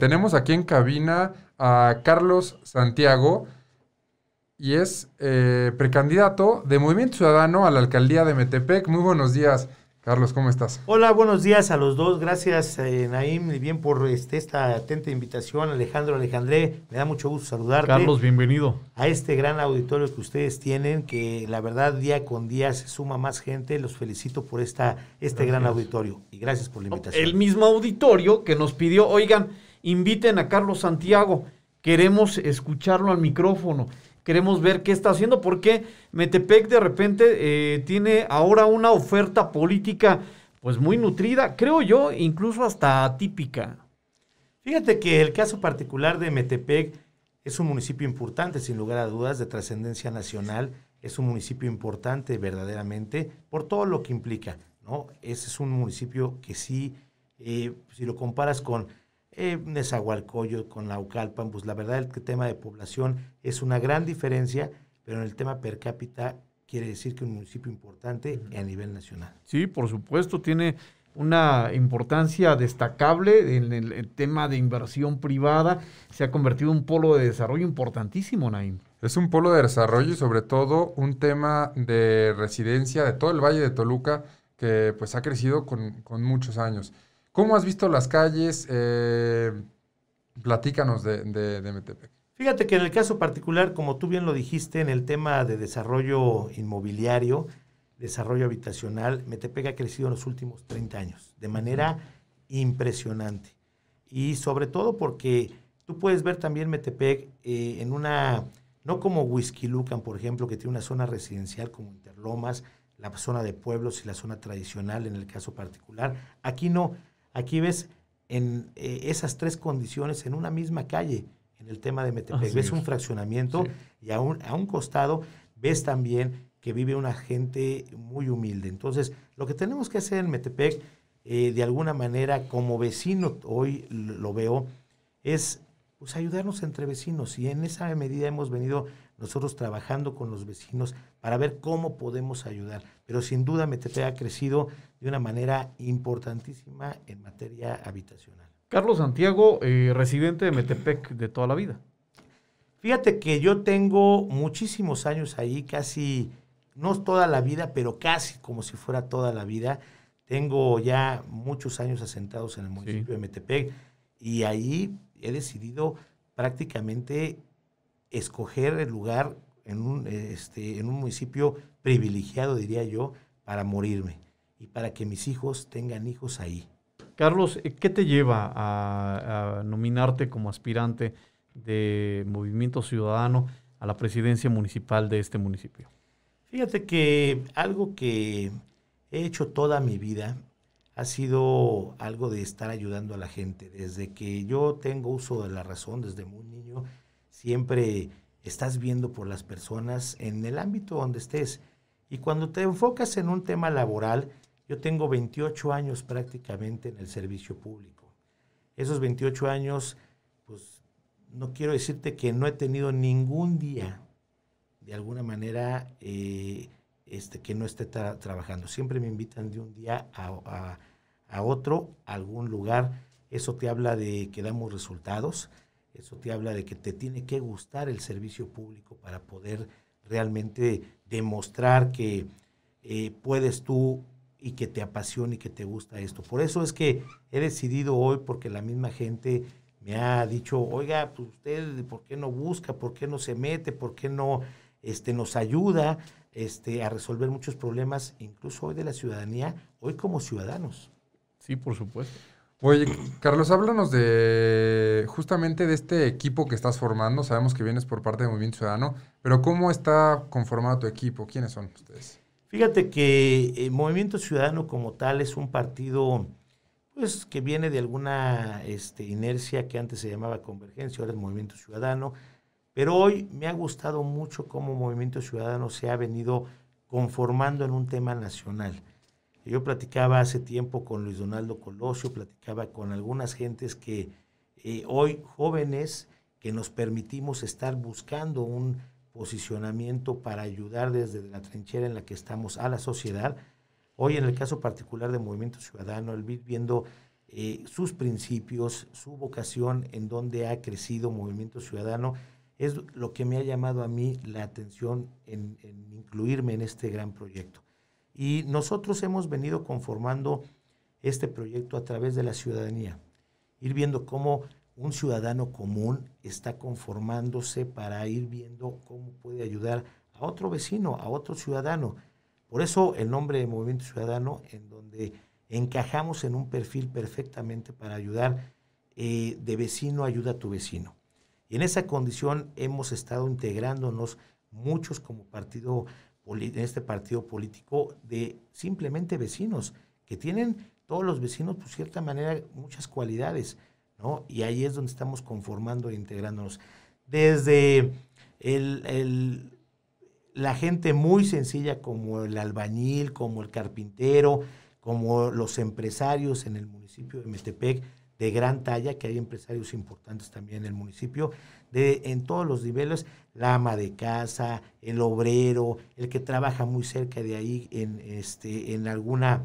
Tenemos aquí en cabina a Carlos Santiago y es eh, precandidato de Movimiento Ciudadano a la alcaldía de Metepec. Muy buenos días, Carlos, ¿cómo estás? Hola, buenos días a los dos. Gracias, eh, Naim, y bien por este, esta atenta invitación. Alejandro, Alejandré, me da mucho gusto saludarte. Carlos, bienvenido. A este gran auditorio que ustedes tienen, que la verdad día con día se suma más gente. Los felicito por esta, este gran auditorio y gracias por la oh, invitación. El mismo auditorio que nos pidió, oigan, inviten a Carlos Santiago. Queremos escucharlo al micrófono. Queremos ver qué está haciendo porque Metepec de repente eh, tiene ahora una oferta política pues muy nutrida, creo yo, incluso hasta atípica. Fíjate que el caso particular de Metepec es un municipio importante, sin lugar a dudas, de trascendencia nacional. Es un municipio importante verdaderamente por todo lo que implica. ¿no? Ese es un municipio que sí, eh, si lo comparas con eh, Nezahualcóyotl con Ucalpan pues la verdad el tema de población es una gran diferencia, pero en el tema per cápita quiere decir que un municipio importante a nivel nacional. Sí, por supuesto, tiene una importancia destacable en el, tema de inversión privada. Se ha convertido en un polo de desarrollo importantísimo, Naim. Es un polo de desarrollo y sobre todo un tema de residencia de todo el Valle de Toluca que pues ha crecido con, con muchos años. ¿Cómo has visto las calles? Eh, platícanos de, Metepec. Fíjate que en el caso particular, como tú bien lo dijiste, en el tema de desarrollo inmobiliario, desarrollo habitacional, Metepec ha crecido en los últimos 30 años de manera impresionante. Y sobre todo porque tú puedes ver también Metepec eh, en una, no como Whisky Lucan, por ejemplo, que tiene una zona residencial como Interlomas, la zona de pueblos y la zona tradicional en el caso particular. Aquí no, Aquí ves en eh, esas tres condiciones en una misma calle, en el tema de Metepec. ves un fraccionamiento y a un, a un costado ves también que vive una gente muy humilde. Entonces, lo que tenemos que hacer en Metepec, eh, de alguna manera, como vecino hoy lo veo, es pues ayudarnos entre vecinos. Y en esa medida hemos venido nosotros trabajando con los vecinos para ver cómo podemos ayudar. Pero sin duda Metepec ha crecido de una manera importantísima en materia habitacional. Carlos Santiago, eh, residente de Metepec de toda la vida. Fíjate que yo tengo muchísimos años ahí, casi, no toda la vida, pero casi como si fuera toda la vida. Tengo ya muchos años asentados en el municipio de Metepec y ahí he decidido prácticamente escoger el lugar en un, este, en un municipio privilegiado, diría yo, para morirme y para que mis hijos tengan hijos ahí. Carlos, eh, ¿qué te lleva a, a nominarte como aspirante de Movimiento Ciudadano a la presidencia municipal de este municipio? Fíjate que algo que he hecho toda mi vida ha sido algo de estar ayudando a la gente. Desde que yo tengo uso de la razón, desde muy niño, siempre estás viendo por las personas en el ámbito donde estés. Y cuando te enfocas en un tema laboral, yo tengo 28 años prácticamente en el servicio público. Esos 28 años, pues no quiero decirte que no he tenido ningún día, de alguna manera, eh, este, que no esté trabajando. Siempre me invitan de un día a a otro, a algún lugar. Eso te habla de que damos resultados, eso te habla de que te tiene que gustar el servicio público para poder realmente demostrar que eh, puedes tú y que te apasiona y que te gusta esto. Por eso es que he decidido hoy, porque la misma gente me ha dicho, oiga, pues usted, ¿por qué no busca? ¿Por qué no se mete? ¿Por qué no este, nos ayuda este, a resolver muchos problemas, incluso hoy de la ciudadanía, hoy como ciudadanos? y por supuesto. Oye, Carlos, háblanos de justamente de este equipo que estás formando. Sabemos que vienes por parte de Movimiento Ciudadano, pero ¿cómo está conformado tu equipo? ¿Quiénes son ustedes? Fíjate que eh, Movimiento Ciudadano como tal es un partido pues, que viene de alguna este, inercia que antes se llamaba Convergencia, ahora es Movimiento Ciudadano, pero hoy me ha gustado mucho cómo Movimiento Ciudadano se ha venido conformando en un tema nacional. Yo platicaba hace tiempo con Luis Donaldo Colosio, platicaba con algunas gentes que eh, hoy jóvenes que nos permitimos estar buscando un posicionamiento para ayudar desde la trinchera en la que estamos a la sociedad. Hoy en el caso particular de Movimiento Ciudadano, el BID viendo eh, sus principios, su vocación, en donde ha crecido Movimiento Ciudadano, es lo que me ha llamado a mí la atención en incluirme en este gran proyecto. Y nosotros hemos venido conformando este proyecto a través de la ciudadanía, ir viendo cómo un ciudadano común está conformándose para ir viendo cómo puede ayudar a otro vecino, a otro ciudadano. Por eso el nombre de Movimiento Ciudadano, en donde encajamos en un perfil perfectamente para ayudar eh, de vecino, ayuda a tu vecino. Y en esa condición hemos estado integrándonos muchos como partido en este partido político de simplemente vecinos, que tienen todos los vecinos, por pues, cierta manera, muchas cualidades, ¿no? Y ahí es donde estamos conformando e integrándonos. Desde la gente muy sencilla como el albañil, como el carpintero, como los empresarios en el municipio de Metepec, de gran talla, que hay empresarios importantes también en el municipio, de, en todos los niveles, la ama de casa, el obrero, el que trabaja muy cerca de ahí en, este, en alguna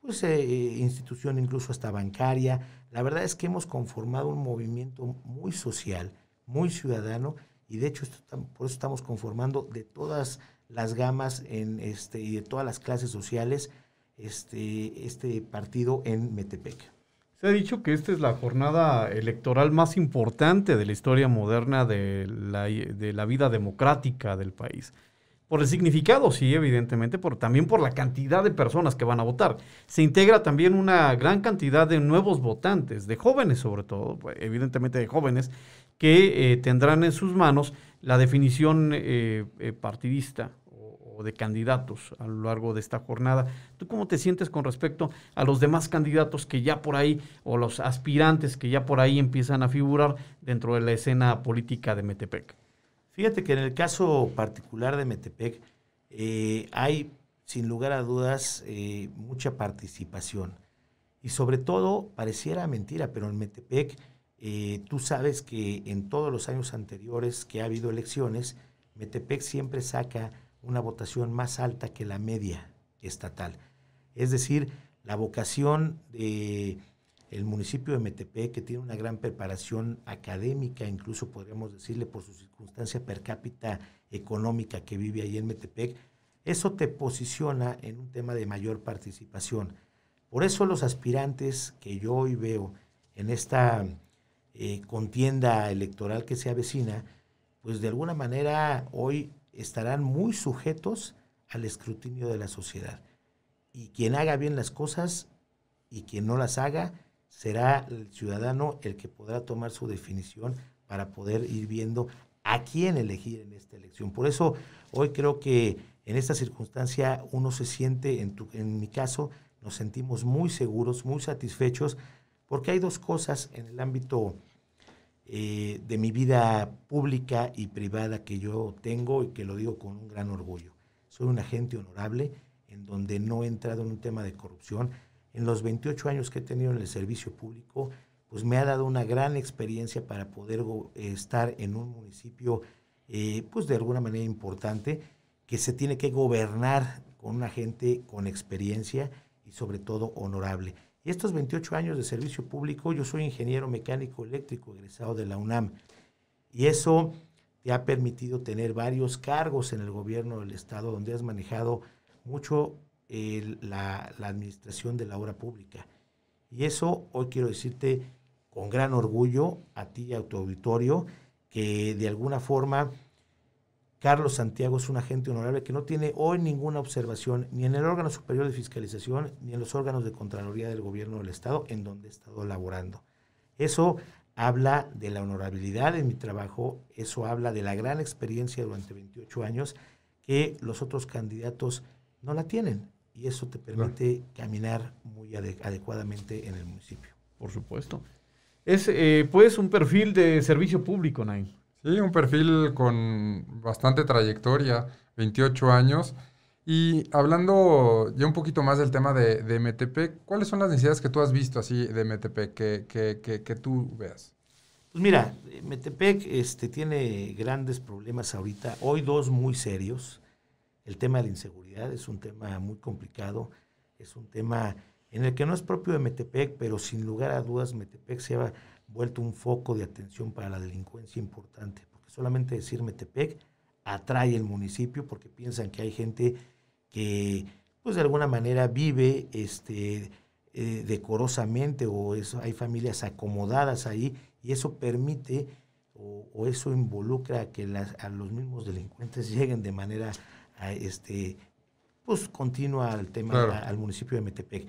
pues, eh, institución, incluso hasta bancaria. La verdad es que hemos conformado un movimiento muy social, muy ciudadano, y de hecho por eso estamos conformando de todas las gamas en, este, y de todas las clases sociales este, este partido en Metepec. Se ha dicho que esta es la jornada electoral más importante de la historia moderna de la, de la vida democrática del país. Por el significado, sí, evidentemente, pero también por la cantidad de personas que van a votar. Se integra también una gran cantidad de nuevos votantes, de jóvenes sobre todo, pues, evidentemente de jóvenes, que eh, tendrán en sus manos la definición eh, eh, partidista de candidatos a lo largo de esta jornada. ¿Tú cómo te sientes con respecto a los demás candidatos que ya por ahí, o los aspirantes que ya por ahí empiezan a figurar dentro de la escena política de Metepec? Fíjate que en el caso particular de Metepec eh, hay, sin lugar a dudas, eh, mucha participación. Y sobre todo, pareciera mentira, pero en Metepec... Eh, tú sabes que en todos los años anteriores que ha habido elecciones, Metepec siempre saca una votación más alta que la media estatal. Es decir, la vocación de el municipio de Metepec, que tiene una gran preparación académica, incluso podríamos decirle por su circunstancia per cápita económica que vive ahí en Metepec, eso te posiciona en un tema de mayor participación. Por eso los aspirantes que yo hoy veo en esta eh, contienda electoral que se avecina, pues de alguna manera hoy estarán muy sujetos al escrutinio de la sociedad. Y quien haga bien las cosas y quien no las haga, será el ciudadano el que podrá tomar su definición para poder ir viendo a quién elegir en esta elección. Por eso hoy creo que en esta circunstancia uno se siente, en, tu, en mi caso, nos sentimos muy seguros, muy satisfechos, porque hay dos cosas en el ámbito eh, de mi vida pública y privada que yo tengo y que lo digo con un gran orgullo. Soy un agente honorable en donde no he entrado en un tema de corrupción. En los 28 años que he tenido en el servicio público, pues me ha dado una gran experiencia para poder eh, estar en un municipio, eh, pues de alguna manera importante, que se tiene que gobernar con una gente con experiencia y sobre todo honorable. Y estos 28 años de servicio público, yo soy ingeniero mecánico eléctrico egresado de la UNAM. Y eso te ha permitido tener varios cargos en el gobierno del Estado, donde has manejado mucho la, la administración de la obra pública. Y eso hoy quiero decirte con gran orgullo a ti y a tu auditorio, que de alguna forma Carlos Santiago es un agente honorable que no tiene hoy ninguna observación ni en el órgano superior de fiscalización ni en los órganos de Contraloría del Gobierno del Estado en donde he estado laborando. Eso habla de la honorabilidad en mi trabajo, eso habla de la gran experiencia durante 28 años que los otros candidatos no la tienen y eso te permite caminar muy adecuadamente en el municipio. Por supuesto. Es eh, pues un perfil de servicio público, Nain. Sí, un perfil con bastante trayectoria, 28 años. Y hablando ya un poquito más del tema de, de MTP, ¿cuáles son las necesidades que tú has visto así de MTP que, que, que, tú veas? Pues mira, Metepec este, tiene grandes problemas ahorita, hoy dos muy serios. El tema de la inseguridad es un tema muy complicado, es un tema en el que no es propio de Metepec, pero sin lugar a dudas Metepec se va vuelto un foco de atención para la delincuencia importante, porque solamente decir Metepec atrae el municipio porque piensan que hay gente que pues de alguna manera vive este, eh, decorosamente o eso, hay familias acomodadas ahí y eso permite o, eso involucra que a los mismos delincuentes lleguen de manera este, pues, continua al tema al municipio de Metepec.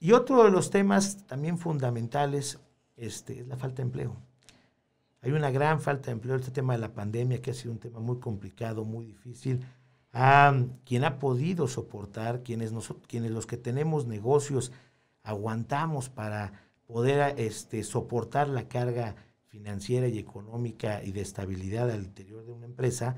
Y otro de los temas también fundamentales este, es la falta de empleo. Hay una gran falta de empleo, este tema de la pandemia, que ha sido un tema muy complicado, muy difícil. Ah, quien ha podido soportar, quienes, nosotros, quienes los que tenemos negocios, aguantamos para poder este, soportar la carga financiera y económica y de estabilidad al interior de una empresa,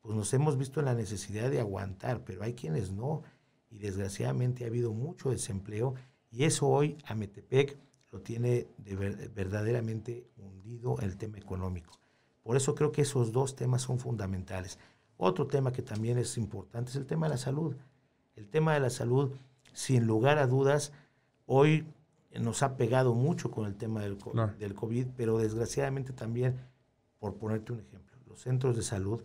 pues nos hemos visto en la necesidad de aguantar, pero hay quienes no, y desgraciadamente ha habido mucho desempleo, y eso hoy a Metepec lo tiene verdaderamente hundido el tema económico. Por eso creo que esos dos temas son fundamentales. Otro tema que también es importante es el tema de la salud. El tema de la salud, sin lugar a dudas, hoy nos ha pegado mucho con el tema del, COVID, pero desgraciadamente también, por ponerte un ejemplo, los centros de salud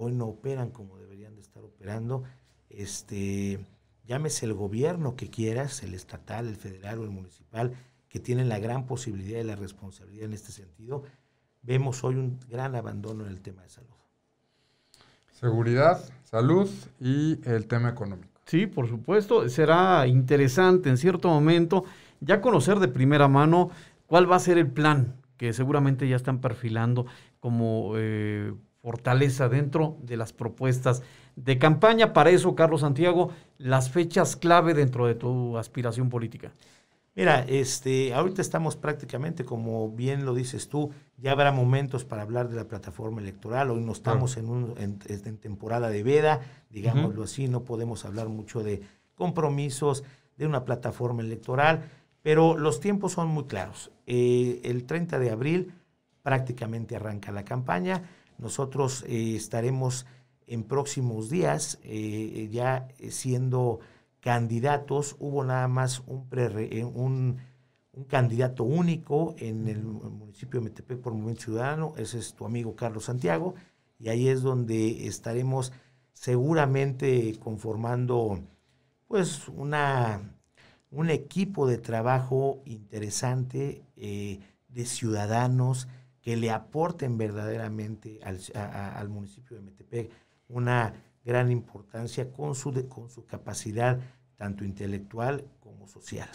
hoy no operan como deberían de estar operando. Este, llámese el gobierno que quieras, el estatal, el federal o el municipal, que tienen la gran posibilidad y la responsabilidad en este sentido, vemos hoy un gran abandono en el tema de salud. Seguridad, salud y el tema económico. Sí, por supuesto, será interesante en cierto momento ya conocer de primera mano cuál va a ser el plan que seguramente ya están perfilando como eh, fortaleza dentro de las propuestas de campaña. Para eso, Carlos Santiago, las fechas clave dentro de tu aspiración política. Mira, este, ahorita estamos prácticamente, como bien lo dices tú, ya habrá momentos para hablar de la plataforma electoral. Hoy no estamos en, un, en, temporada de veda, digámoslo así, no podemos hablar mucho de compromisos, de una plataforma electoral, pero los tiempos son muy claros. Eh, el 30 de abril prácticamente arranca la campaña. Nosotros eh, estaremos en próximos días eh, ya siendo candidatos, hubo nada más eh, un, un, candidato único en el municipio de Metepec por Movimiento Ciudadano, ese es tu amigo Carlos Santiago, y ahí es donde estaremos seguramente conformando pues una, un equipo de trabajo interesante eh, de ciudadanos que le aporten verdaderamente al, al municipio de Metepec una gran importancia con su, con su capacidad tanto intelectual como social.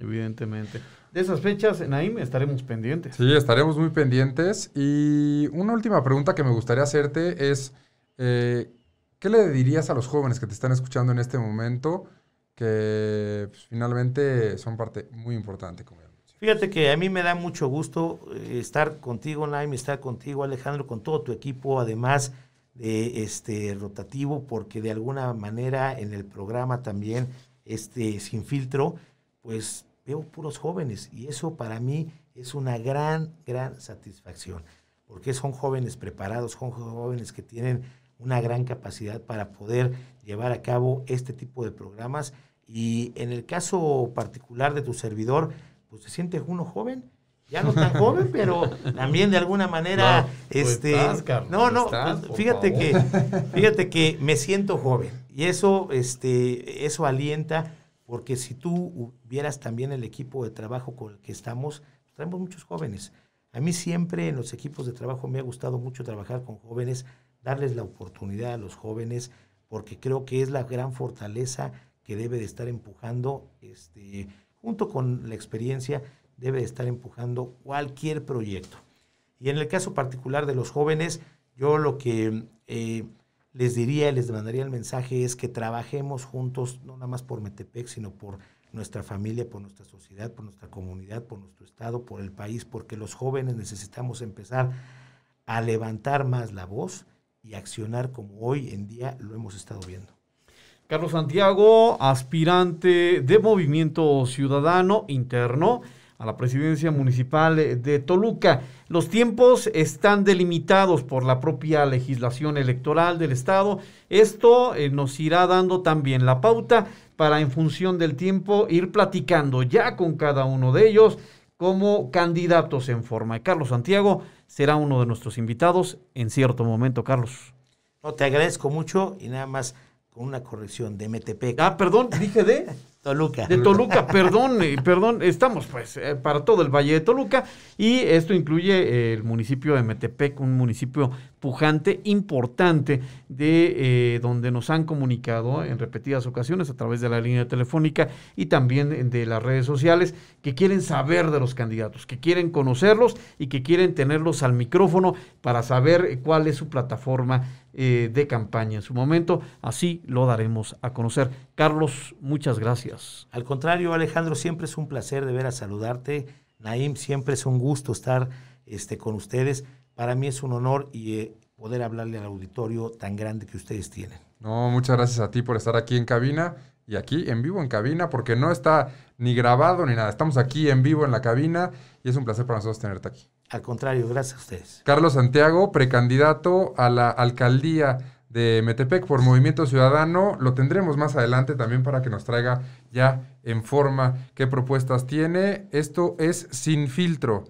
Evidentemente. De esas fechas, Naim, estaremos pendientes. Sí, estaremos muy pendientes. Y una última pregunta que me gustaría hacerte es, eh, ¿qué le dirías a los jóvenes que te están escuchando en este momento que pues, finalmente son parte muy importante? Fíjate que a mí me da mucho gusto eh, estar contigo, Naim, estar contigo, Alejandro, con todo tu equipo. Además, de este rotativo, porque de alguna manera en el programa también, este sin filtro, pues veo puros jóvenes y eso para mí es una gran, gran satisfacción, porque son jóvenes preparados, son jóvenes que tienen una gran capacidad para poder llevar a cabo este tipo de programas y en el caso particular de tu servidor, pues se siente uno joven ya no tan joven, pero también de alguna manera, no, pues este, no, no, pues fíjate que, fíjate que me siento joven y eso, este, eso alienta porque si tú vieras también el equipo de trabajo con el que estamos, tenemos muchos jóvenes. A mí siempre en los equipos de trabajo me ha gustado mucho trabajar con jóvenes, darles la oportunidad a los jóvenes, porque creo que es la gran fortaleza que debe de estar empujando, este, junto con la experiencia debe estar empujando cualquier proyecto. Y en el caso particular de los jóvenes, yo lo que eh, les diría, les mandaría el mensaje es que trabajemos juntos, no nada más por Metepec, sino por nuestra familia, por nuestra sociedad, por nuestra comunidad, por nuestro estado, por el país, porque los jóvenes necesitamos empezar a levantar más la voz y accionar como hoy en día lo hemos estado viendo. Carlos Santiago, aspirante de Movimiento Ciudadano Interno a la presidencia municipal eh, de Toluca. Los tiempos están delimitados por la propia legislación electoral del Estado. Esto eh, nos irá dando también la pauta para en función del tiempo ir platicando ya con cada uno de ellos como candidatos en forma. Carlos Santiago será uno de nuestros invitados en cierto momento, Carlos. No, te agradezco mucho y nada más con una corrección de MTP. Ah, perdón, dije de... Toluca. De Toluca, perdón, perdón, estamos pues eh, para todo el Valle de Toluca y esto incluye eh, el municipio de Metepec, un municipio pujante, importante, de eh, donde nos han comunicado en repetidas ocasiones a través de la línea telefónica y también de las redes sociales que quieren saber de los candidatos, que quieren conocerlos y que quieren tenerlos al micrófono para saber cuál es su plataforma eh, de campaña. En su momento, así lo daremos a conocer. Carlos, muchas gracias. Al contrario, Alejandro, siempre es un placer de ver a saludarte. Naim, siempre es un gusto estar este, con ustedes. Para mí es un honor y eh, poder hablarle al auditorio tan grande que ustedes tienen. No, muchas gracias a ti por estar aquí en cabina y aquí en vivo en cabina, porque no está ni grabado ni nada. Estamos aquí en vivo en la cabina y es un placer para nosotros tenerte aquí. Al contrario, gracias a ustedes. Carlos Santiago, precandidato a la alcaldía de Metepec por Movimiento Ciudadano. Lo tendremos más adelante también para que nos traiga ya en forma qué propuestas tiene. Esto es sin filtro.